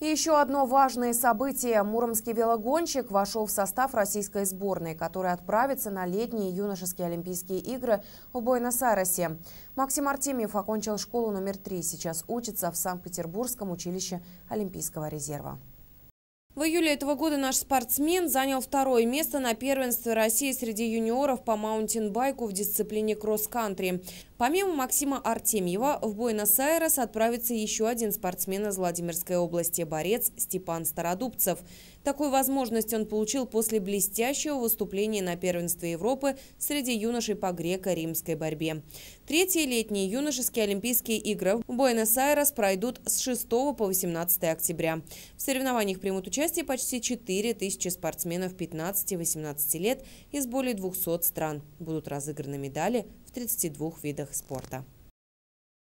И еще одно важное событие. Муромский велогонщик вошел в состав российской сборной, которая отправится на летние юношеские Олимпийские игры в Буэнос-Айресе. Максим Артемьев окончил школу номер три, Сейчас учится в Санкт-Петербургском училище Олимпийского резерва. В июле этого года наш спортсмен занял второе место на первенстве России среди юниоров по маунтинбайку в дисциплине кросс-кантри. Помимо Максима Артемьева, в Буэнос-Айрес отправится еще один спортсмен из Владимирской области – борец Степан Стародубцев. Такую возможность он получил после блестящего выступления на первенстве Европы среди юношей по греко-римской борьбе. Третьи летние юношеские Олимпийские игры в Буэнос-Айрес пройдут с 6 по 18 октября. В соревнованиях примут участие участие почти 4 тысячи спортсменов 15-18 лет из более 200 стран. Будут разыграны медали в 32 видах спорта.